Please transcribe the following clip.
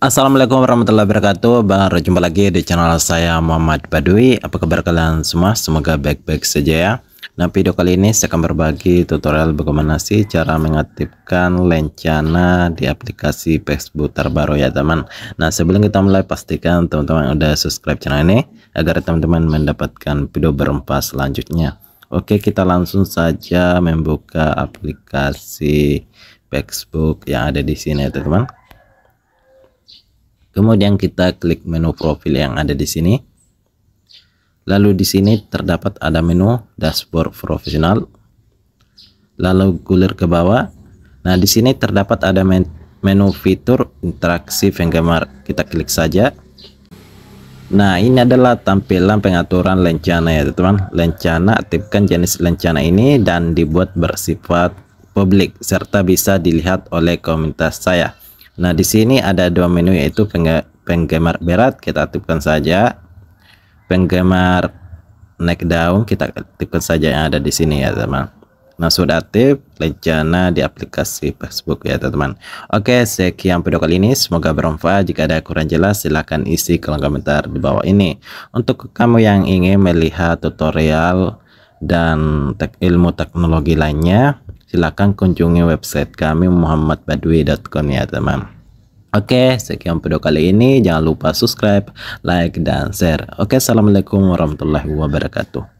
Assalamualaikum warahmatullahi wabarakatuh Berjumpa lagi di channel saya Muhammad Badui Apa kabar kalian semua? Semoga baik-baik saja ya Nah video kali ini saya akan berbagi tutorial bagaimana sih cara mengaktifkan lencana di aplikasi Facebook terbaru ya teman Nah sebelum kita mulai pastikan teman-teman udah subscribe channel ini Agar teman-teman mendapatkan video berempat selanjutnya Oke kita langsung saja membuka aplikasi Facebook yang ada di sini ya teman-teman Kemudian kita klik menu profil yang ada di sini. Lalu di sini terdapat ada menu dashboard profesional. Lalu gulir ke bawah. Nah, di sini terdapat ada menu fitur interaksi penggemar. Kita klik saja. Nah, ini adalah tampilan pengaturan lencana ya, teman-teman. Lencana, aktifkan jenis lencana ini dan dibuat bersifat publik serta bisa dilihat oleh komunitas saya. Nah, di sini ada dua menu yaitu penggemar berat kita aktifkan saja. Penggemar naik daun kita aktifkan saja yang ada di sini ya, teman. Nah, sudah aktif rencana di aplikasi Facebook ya, teman Oke, sekian video kali ini. Semoga bermanfaat. Jika ada kurang jelas, silahkan isi kolom komentar di bawah ini. Untuk kamu yang ingin melihat tutorial dan tek ilmu teknologi lainnya, silakan kunjungi website kami muhammadbadwi.com ya teman. Oke, sekian video kali ini. Jangan lupa subscribe, like, dan share. Oke, assalamualaikum warahmatullahi wabarakatuh.